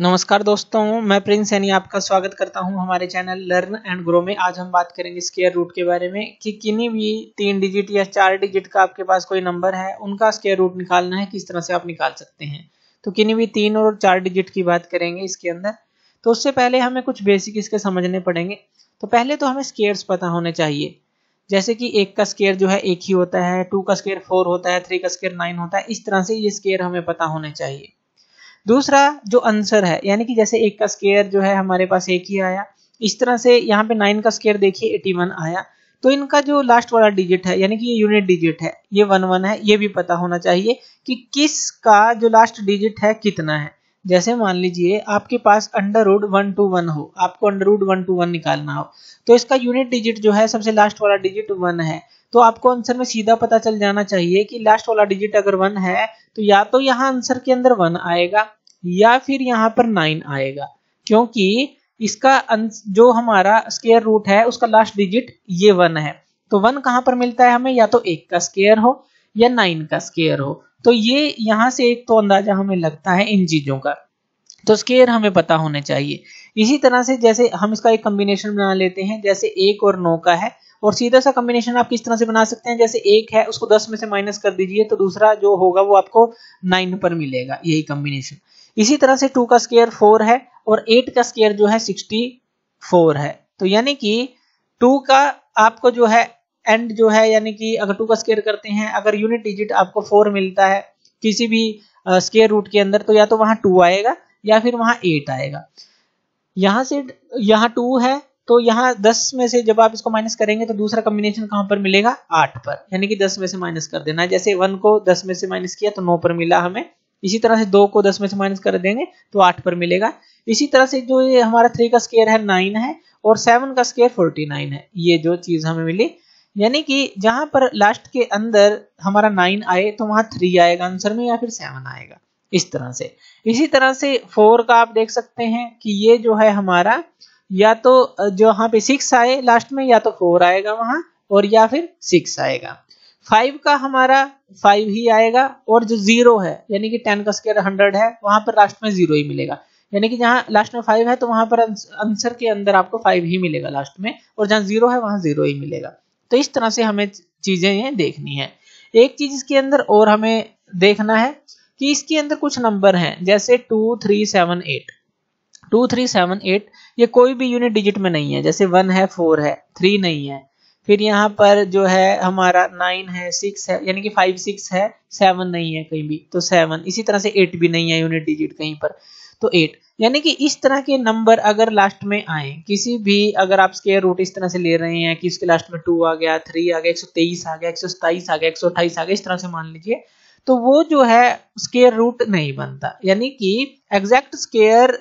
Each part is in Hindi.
नमस्कार दोस्तों मैं प्रिंस सैनी आपका स्वागत करता हूं हमारे चैनल लर्न एंड ग्रो में आज हम बात करेंगे स्केयर रूट के बारे में कि किन्हीं भी तीन डिजिट या चार डिजिट का आपके पास कोई नंबर है उनका स्केयर रूट निकालना है किस तरह से आप निकाल सकते हैं तो किन्हीं भी तीन और चार डिजिट की बात करेंगे इसके अंदर तो उससे पहले हमें कुछ बेसिक इसके समझने पड़ेंगे तो पहले तो हमें स्केयर्स पता होने चाहिए जैसे कि एक का स्केयर जो है एक ही होता है टू का स्केयर फोर होता है थ्री का स्केयर नाइन होता है इस तरह से ये स्केयर हमें पता होने चाहिए दूसरा जो आंसर है यानी कि जैसे एक का स्केयर जो है हमारे पास एक ही आया इस तरह से यहाँ पे नाइन का स्केयर देखिए एटी वन आया तो इनका जो लास्ट वाला डिजिट है यानी कि ये यूनिट डिजिट है ये वन वन है ये भी पता होना चाहिए कि किस का जो लास्ट डिजिट है कितना है जैसे मान लीजिए आपके पास under root one two one हो आपको under root one two one निकालना हो तो इसका यूनिट डिजिट जो है सबसे लास्ट वाला डिजिट वन है तो आपको आंसर में सीधा पता चल जाना चाहिए कि लास्ट वाला डिजिट अगर वन है तो या तो यहाँ आंसर के अंदर वन आएगा या फिर यहाँ पर नाइन आएगा क्योंकि इसका जो हमारा स्केयर रूट है उसका लास्ट डिजिट ये वन है तो वन कहाँ पर मिलता है हमें या तो एक का स्केयर हो या नाइन का स्केयर हो तो ये यहाँ से एक तो अंदाजा हमें लगता है इन चीजों का तो स्केयर हमें पता होने चाहिए इसी तरह से जैसे हम इसका एक कॉम्बिनेशन बना लेते हैं जैसे एक और नौ का है और सीधा सा कॉम्बिनेशन आप किस तरह से बना सकते हैं जैसे एक है उसको दस में से माइनस कर दीजिए तो दूसरा जो होगा वो आपको नाइन पर मिलेगा यही कॉम्बिनेशन इसी तरह से टू का स्केयर फोर है और एट का स्केयर जो है सिक्सटी फोर है तो यानी कि टू का आपको जो है एंड जो है यानी कि अगर टू का स्केयर करते हैं अगर यूनिट डिजिट आपको फोर मिलता है किसी भी स्केयर रूट के अंदर तो या तो वहां टू आएगा या फिर वहां एट आएगा यहां से यहां टू है तो यहाँ दस में से जब आप इसको माइनस करेंगे तो दूसरा कॉम्बिनेशन कहाँ पर मिलेगा आठ पर यानी कि दस में से माइनस कर देना जैसे वन को दस में से माइनस किया तो नौ पर मिला हमें इसी तरह से दो को दस में से माइनस कर देंगे तो आठ पर मिलेगा इसी तरह से जो ये हमारा थ्री का स्केयर है नाइन है और सेवन का स्केयर फोर्टी नाइन है ये जो चीज हमें मिली यानी कि जहां पर लास्ट के अंदर हमारा नाइन आए तो वहां थ्री आएगा आंसर में या फिर सेवन आएगा इस तरह से इसी तरह से फोर का आप देख सकते हैं कि ये जो है हमारा या तो जो यहाँ पे सिक्स आए लास्ट में या तो फोर आएगा वहां और या फिर सिक्स आएगा फाइव का हमारा फाइव ही आएगा और जो जीरो है यानी कि टेन का स्केयर हंड्रेड है वहां पर लास्ट में जीरो ही मिलेगा यानी कि जहां लास्ट में फाइव है तो वहां पर आंसर के अंदर आपको फाइव ही मिलेगा लास्ट में और जहां जीरो है वहां जीरो ही मिलेगा तो इस तरह से हमें चीजें ये देखनी है एक चीज इसके अंदर और हमें देखना है कि इसके अंदर कुछ नंबर हैं जैसे two three seven eight two three seven eight ये कोई भी यूनिट डिजिट में नहीं है जैसे वन है फोर है थ्री नहीं है फिर यहाँ पर जो है हमारा नाइन है सिक्स है यानी कि फाइव सिक्स है सेवन नहीं है कहीं भी तो सेवन इसी तरह से एट भी नहीं है यूनिट डिजिट कहीं पर तो एट यानी कि इस तरह के नंबर अगर लास्ट में आए किसी भी अगर आप स्केयर रूट इस तरह से ले रहे हैं कि इसके लास्ट में टू आ गया थ्री आ गया एक आ गया एक आ गया एक आ गया एक आ गया इस तरह से मान लीजिए तो वो जो है स्केयर रूट नहीं बनता यानी कि एग्जैक्ट स्केयर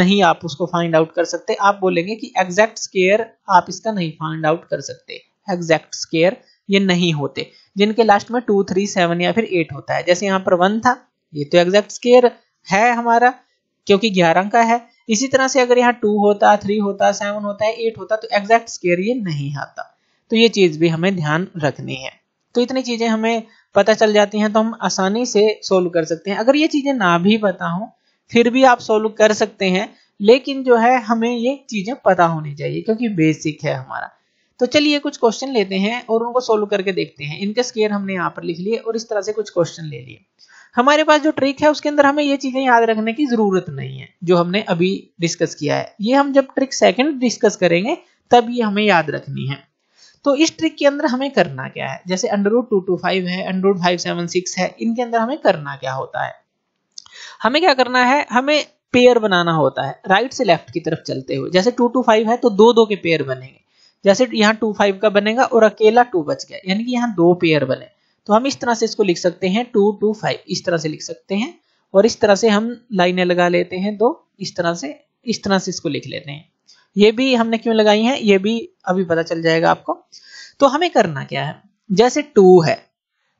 नहीं आप उसको फाइंड आउट कर सकते आप बोलेंगे कि एग्जैक्ट स्केयर आप इसका नहीं फाइंड आउट कर सकते एग्जैक्ट स्केयर ये नहीं होते जिनके लास्ट में टू थ्री सेवन या फिर एट होता है जैसे यहाँ पर वन था ये तो एग्जैक्ट स्केयर है हमारा क्योंकि ग्यारह का है इसी तरह से अगर यहाँ टू होता थ्री होता सेवन होता है एट होता तो एग्जैक्ट स्केयर ये नहीं आता तो ये चीज भी हमें ध्यान रखनी है तो इतनी चीजें हमें पता चल जाती हैं तो हम आसानी से सोल्व कर सकते हैं अगर ये चीजें ना भी पता हो फिर भी आप सोल्व कर सकते हैं लेकिन जो है हमें ये चीजें पता होनी चाहिए क्योंकि बेसिक है हमारा तो चलिए कुछ क्वेश्चन लेते हैं और उनको सोल्व करके देखते हैं इनके स्केयर हमने यहाँ पर लिख लिए और इस तरह से कुछ क्वेश्चन ले लिए हमारे पास जो ट्रिक है उसके अंदर हमें ये चीजें याद रखने की जरूरत नहीं है जो हमने अभी डिस्कस किया है ये हम जब ट्रिक सेकंड डिस्कस करेंगे तब ये हमें याद रखनी है तो इस ट्रिक के अंदर हमें करना क्या है जैसे अंडर टू टू फाइव है अंडरूट फाइव सेवन सिक्स है इनके अंदर हमें करना क्या होता है हमें क्या करना है हमें पेयर बनाना होता है राइट से लेफ्ट की तरफ चलते हुए जैसे टू टू फाइव है तो दो दो के पेयर बनेंगे जैसे यहाँ टू फाइव का बनेगा और अकेला टू बच गया यानी कि यहाँ दो पेयर बने तो हम इस तरह से इसको लिख सकते हैं टू टू फाइव इस तरह से लिख सकते हैं और इस तरह से हम लाइनें लगा लेते हैं दो इस तरह से इस तरह से इसको लिख लेते हैं ये भी हमने क्यों लगाई है ये भी अभी पता चल जाएगा आपको तो हमें करना क्या है जैसे टू है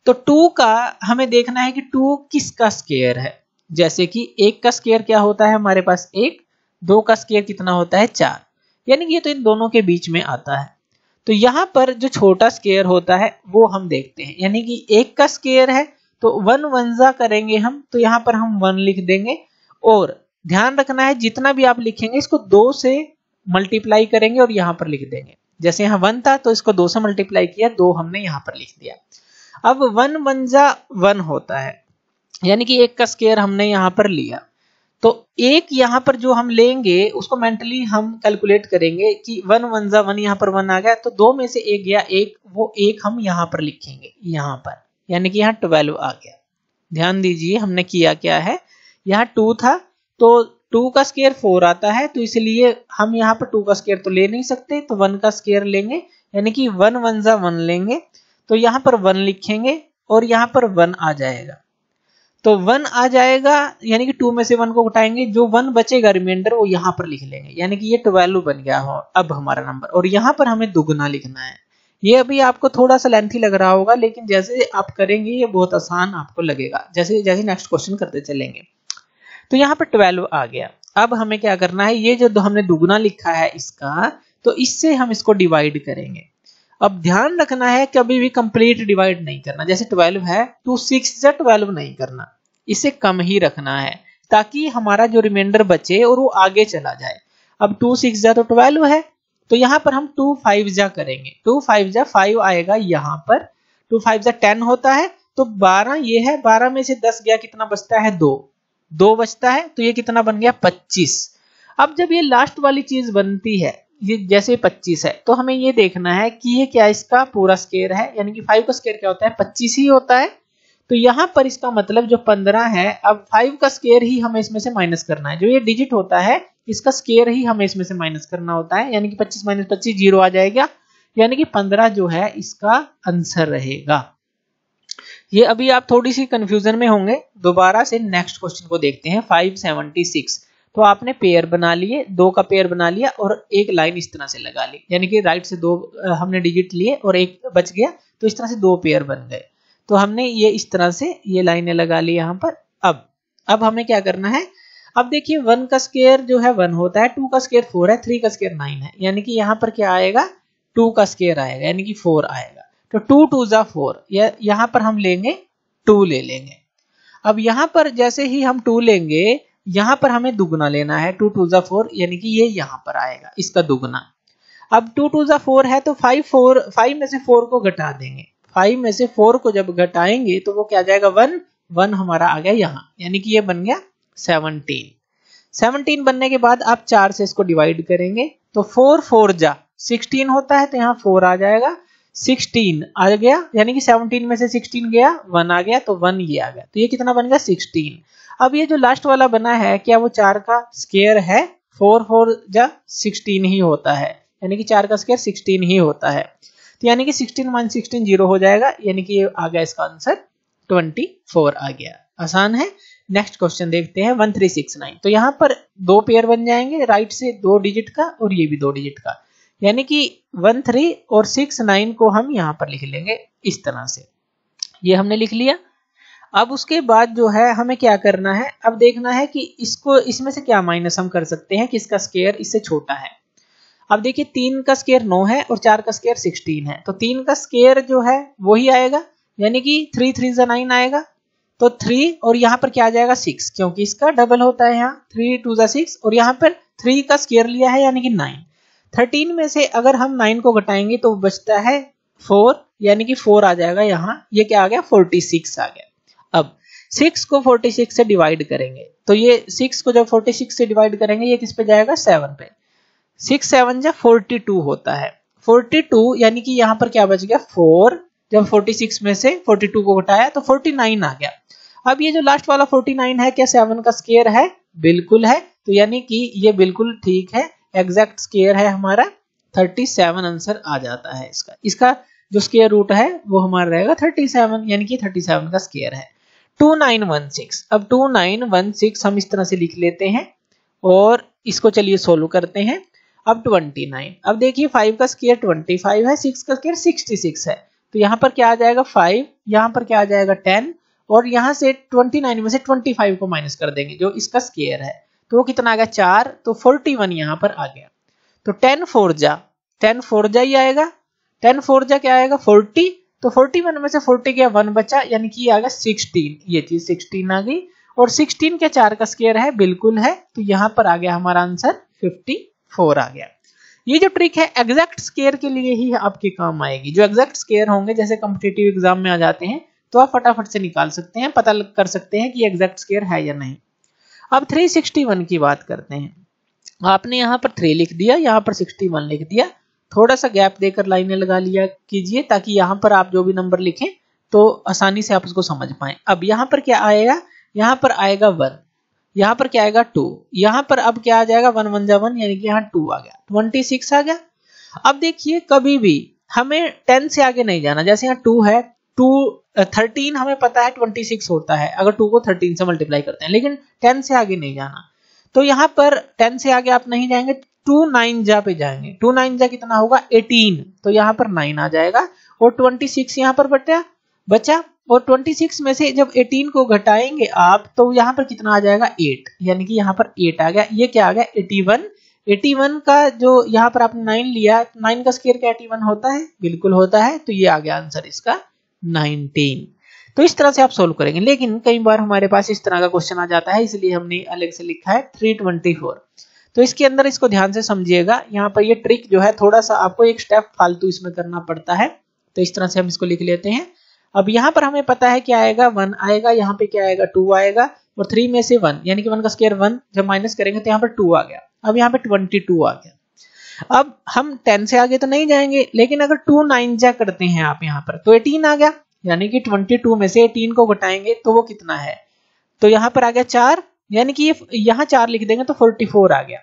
तो टू का हमें देखना है कि टू किसका स्केयर है जैसे कि एक का स्केयर क्या होता है हमारे पास एक दो का स्केयर कितना होता है चार यानी कि ये तो इन दोनों के बीच में आता है तो यहां पर जो छोटा स्केयर होता है वो हम देखते हैं यानी कि एक का स्केयर है तो वन वनजा करेंगे हम तो यहां पर हम वन लिख देंगे और ध्यान रखना है जितना भी आप लिखेंगे इसको दो से मल्टीप्लाई करेंगे और यहाँ पर लिख देंगे जैसे यहाँ वन था तो इसको दो से मल्टीप्लाई किया दो हमने यहाँ पर लिख दिया अब वन वन जा वन होता है यानी कि एक का स्केयर हमने यहाँ पर लिया तो एक यहाँ पर जो हम लेंगे उसको मेंटली हम कैलकुलेट करेंगे कि वन वन जा वन यहाँ पर वन आ गया तो दो में से एक गया एक वो एक हम यहाँ पर लिखेंगे यहाँ पर यानी कि यहाँ ट्वेल्व आ गया ध्यान दीजिए हमने किया क्या है यहाँ टू था तो टू का स्केयर फोर आता है तो इसलिए हम यहाँ पर टू का स्केयर तो ले नहीं सकते तो वन का स्केयर लेंगे यानी कि वन वन जा वन लेंगे तो यहाँ पर वन लिखेंगे और यहाँ पर वन आ जाएगा तो वन आ जाएगा यानी कि टू में से वन को उठाएंगे जो वन बचेगा रिमाइंडर वो यहाँ पर लिख लेंगे यानी कि ये ट्वेल्व बन गया हो अब हमारा नंबर और यहाँ पर हमें दुगुना लिखना है ये अभी आपको थोड़ा सा लेंथी लग रहा होगा लेकिन जैसे आप करेंगे ये बहुत आसान आपको लगेगा जैसे जैसे नेक्स्ट क्वेश्चन करते चलेंगे तो यहाँ पर ट्वेल्व आ गया अब हमें क्या करना है ये जो हमने दुगुना लिखा है इसका तो इससे हम इसको डिवाइड करेंगे अब ध्यान रखना है कभी भी कंप्लीट डिवाइड नहीं करना जैसे ट्वेल्व है तो सिक्स से ट्वेल्व नहीं करना इसे कम ही रखना है ताकि हमारा जो रिमाइंडर बचे और वो आगे चला जाए अब टू सिक्स जा तो ट्वेल्व है तो यहाँ पर हम टू फाइव जा करेंगे टू फाइव जा फाइव आएगा यहाँ पर टू फाइव जा टेन होता है तो बारह ये है बारह में से दस गया कितना बचता है दो दो बचता है तो ये कितना बन गया पच्चीस अब जब ये लास्ट वाली चीज बनती है ये जैसे 25 है तो हमें ये देखना है कि ये क्या इसका पूरा स्केयर है यानी कि फाइव का स्केयर क्या होता है 25 ही होता है तो यहाँ पर इसका मतलब जो 15 है अब फाइव का स्केयर ही हमें इसमें से माइनस करना है जो ये डिजिट होता है इसका स्केयर ही हमें इसमें से माइनस करना होता है यानी कि 25 माइनस पच्चीस जीरो आ जाएगा यानी कि 15 जो है इसका आंसर रहेगा ये अभी आप थोड़ी सी कंफ्यूजन में होंगे दोबारा से नेक्स्ट क्वेश्चन को देखते हैं 576 तो आपने पेयर बना लिए दो का पेयर बना लिया और एक लाइन इस तरह से लगा ली यानी कि राइट से दो हमने डिजिट लिए और एक बच गया तो इस तरह से दो पेयर बन गए तो हमने ये इस तरह से ये लाइनें लगा ली यहाँ पर अब अब हमें क्या करना है अब देखिए वन का स्केयर जो है वन होता है टू का स्केयर फोर है थ्री का स्केयर नाइन है यानी कि यहाँ पर क्या आएगा टू का स्केयर आएगा यानी कि फोर आएगा तो टू टू जा फोर यहां पर हम लेंगे टू ले लेंगे अब यहां पर जैसे ही हम टू लेंगे यहां पर हमें दुगना लेना है टू टू जा फोर यानी कि ये यहां पर आएगा इसका दुगना अब टू टू जा फोर है तो फाइव फोर फाइव में से फोर को घटा देंगे फाइव में से फोर को जब घटाएंगे तो वो क्या जाएगा वन वन हमारा आ गया यहां यानी कि ये बन गया सेवनटीन सेवनटीन बनने के बाद आप चार से इसको डिवाइड करेंगे तो फोर फोर जा सिक्सटीन होता है तो यहाँ फोर आ जाएगा सिक्सटीन आ गया यानी कि सेवनटीन में से सिक्सटीन गया वन आ गया तो वन ये आ गया तो ये कितना बन गया सिक्सटीन अब ये जो लास्ट वाला बना है क्या वो चार का स्केयर है फोर फोर जा सिक्सटीन ही होता है यानी कि चार का स्केयर सिक्सटीन ही होता है तो यानी कि सिक्सटीन वन सिक्सटीन जीरो हो जाएगा यानी कि ये आ गया इसका आंसर ट्वेंटी फोर आ गया आसान है नेक्स्ट क्वेश्चन देखते हैं वन थ्री सिक्स नाइन तो यहाँ पर दो पेयर बन जाएंगे राइट से दो डिजिट का और ये भी दो डिजिट का यानी कि वन थ्री और सिक्स नाइन को हम यहाँ पर लिख लेंगे इस तरह से ये हमने लिख लिया अब उसके बाद जो है हमें क्या करना है अब देखना है कि इसको इसमें से क्या माइनस हम कर सकते हैं किसका स्केयर इससे छोटा है अब देखिए तीन का स्केयर नौ है और चार का स्केयर सिक्सटीन है तो तीन का स्केयर जो है वही आएगा यानी कि थ्री थ्री जो नाइन आएगा तो थ्री और यहाँ पर क्या आ जाएगा सिक्स क्योंकि इसका डबल होता है यहाँ थ्री टू जो सिक्स और यहाँ पर थ्री का स्केयर लिया है यानी कि नाइन थर्टीन में से अगर हम नाइन को घटाएंगे तो बचता है फोर यानी कि फोर आ जाएगा यहाँ ये क्या आ गया फोर्टी सिक्स आ गया अब सिक्स को फोर्टी सिक्स से डिवाइड करेंगे तो ये सिक्स को जब फोर्टी सिक्स से डिवाइड करेंगे ये किस पे जाएगा सेवन पे सिक्स सेवन जब फोर्टी टू होता है फोर्टी टू यानी कि यहाँ पर क्या बच गया फोर जब फोर्टी सिक्स में से फोर्टी टू को घटाया तो फोर्टी नाइन आ गया अब ये जो लास्ट वाला फोर्टी नाइन है क्या सेवन का स्केयर है बिल्कुल है तो यानी कि ये बिल्कुल ठीक है एग्जैक्ट स्केयर है हमारा 37 आंसर आ जाता है इसका इसका जो स्केयर रूट है वो हमारा रहेगा 37 यानी कि 37 का स्केयर है 2916 अब 2916 हम इस तरह से लिख लेते हैं और इसको चलिए सोल्व करते हैं अब 29 अब देखिए 5 का स्केयर 25 है 6 का स्केयर 66 है तो यहाँ पर क्या आ जाएगा 5 यहाँ पर क्या आ जाएगा 10 और यहाँ से 29 में से 25 को माइनस कर देंगे जो इसका स्केयर है तो वो कितना आ गया चार तो फोर्टी वन यहाँ पर आ गया तो टेन जा टेन जा ही आएगा टेन जा क्या आएगा फोर्टी तो फोर्टी वन में से फोर्टी गया वन बचा यानी कि आ गया सिक्सटीन ये चीज सिक्सटीन आ गई और सिक्सटीन के चार का स्केयर है बिल्कुल है तो यहाँ पर आ गया हमारा आंसर फिफ्टी फोर आ गया ये जो ट्रिक है एग्जैक्ट स्केयर के लिए ही आपके काम आएगी जो एग्जैक्ट स्केयर होंगे जैसे कम्पिटेटिव एग्जाम में आ जाते हैं तो आप फटाफट से निकाल सकते हैं पता कर सकते हैं कि एग्जैक्ट स्केयर है या नहीं अब 361 की बात करते हैं आपने यहाँ पर थ्री लिख दिया यहाँ पर 61 लिख दिया थोड़ा सा गैप देकर लाइनें लगा लिया कीजिए ताकि यहाँ पर आप जो भी नंबर लिखें तो आसानी से आप उसको समझ पाए अब यहाँ पर क्या आएगा यहाँ पर आएगा वन यहाँ पर क्या आएगा टू यहाँ पर अब क्या आ जाएगा वन वन जा वन यानी कि यहाँ टू आ गया ट्वेंटी सिक्स आ गया अब देखिए कभी भी हमें टेन से आगे नहीं जाना जैसे यहाँ टू है टू थर्टीन हमें पता है ट्वेंटी सिक्स होता है अगर टू को थर्टीन से मल्टीप्लाई करते हैं लेकिन टेन से आगे नहीं जाना तो यहाँ पर टेन से आगे आप नहीं जाएंगे टू नाइन जा पे जाएंगे टू नाइन जा कितना होगा एटीन तो यहाँ पर नाइन आ जाएगा और ट्वेंटी सिक्स यहाँ पर बचा बचा और ट्वेंटी सिक्स में से जब एटीन को घटाएंगे आप तो यहाँ पर कितना आ जाएगा एट यानी कि यहाँ पर एट आ गया ये क्या आ गया एटी वन एटी वन का जो यहाँ पर आपने नाइन लिया नाइन का स्केयर क्या एटी वन होता है बिल्कुल होता है तो ये आ गया आंसर इसका नाइनटीन तो इस तरह से आप सोल्व करेंगे लेकिन कई बार हमारे पास इस तरह का क्वेश्चन आ जाता है इसलिए हमने अलग से लिखा है थ्री ट्वेंटी फोर तो इसके अंदर इसको ध्यान से समझिएगा यहाँ पर ये ट्रिक जो है थोड़ा सा आपको एक स्टेप फालतू इसमें करना पड़ता है तो इस तरह से हम इसको लिख लेते हैं अब यहाँ पर हमें पता है क्या आएगा वन आएगा यहाँ पे क्या आएगा टू आएगा और थ्री में से वन यानी कि वन का स्केयर वन जब माइनस करेंगे तो यहाँ पर टू आ गया अब यहाँ पे ट्वेंटी टू आ गया अब हम टेन से आगे तो नहीं जाएंगे लेकिन अगर टू नाइन जा करते हैं आप यहाँ पर तो एटीन आ गया यानी कि ट्वेंटी टू में से एटीन को घटाएंगे तो वो कितना है तो यहाँ पर आ गया चार यानी कि ये यहाँ चार लिख देंगे तो फोर्टी फोर आ गया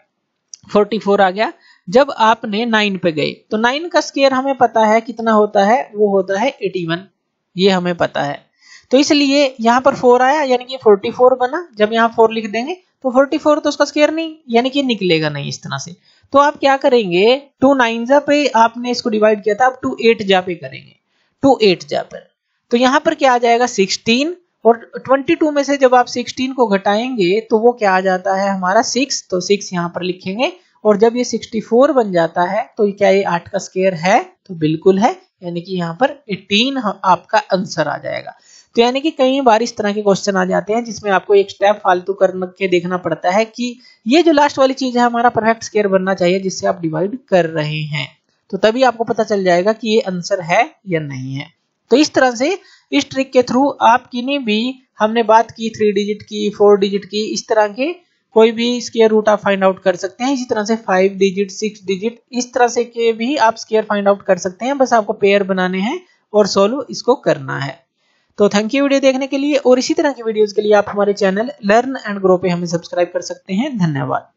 फोर्टी फोर आ गया जब आपने नाइन पे गए तो नाइन का स्केयर हमें पता है कितना होता है वो होता है एटी वन ये हमें पता है तो इसलिए यहाँ पर फोर आया यानी कि फोर्टी फोर बना जब यहाँ फोर लिख देंगे तो फोर्टी फोर तो उसका स्केयर नहीं यानी कि निकलेगा नहीं इस तरह से तो आप क्या करेंगे टू नाइन जा पे आपने इसको डिवाइड किया था आप टू एट जा पे करेंगे टू एट जा पर तो यहां पर क्या आ जाएगा सिक्सटीन और 22 में से जब आप 16 को घटाएंगे तो वो क्या आ जाता है हमारा 6 तो 6 यहां पर लिखेंगे और जब ये 64 बन जाता है तो क्या ये 8 का स्केयर है तो बिल्कुल है यानी कि यहाँ पर 18 आपका आंसर आ जाएगा तो यानी कि कई बार इस तरह के क्वेश्चन आ जाते हैं जिसमें आपको एक स्टेप फालतू कर देखना पड़ता है कि ये जो लास्ट वाली चीज है हमारा परफेक्ट स्केयर बनना चाहिए जिससे आप डिवाइड कर रहे हैं तो तभी आपको पता चल जाएगा कि ये आंसर है या नहीं है तो इस तरह से इस ट्रिक के थ्रू आप किन्हीं भी हमने बात की थ्री डिजिट की फोर डिजिट की इस तरह के कोई भी स्केयर रूट आप फाइंड आउट कर सकते हैं इसी तरह से फाइव डिजिट सिक्स डिजिट इस तरह से के भी आप स्केयर फाइंड आउट कर सकते हैं बस आपको पेयर बनाने हैं और सोल्व इसको करना है तो थैंक यू वीडियो देखने के लिए और इसी तरह की वीडियोस के लिए आप हमारे चैनल लर्न एंड ग्रो पे हमें सब्सक्राइब कर सकते हैं धन्यवाद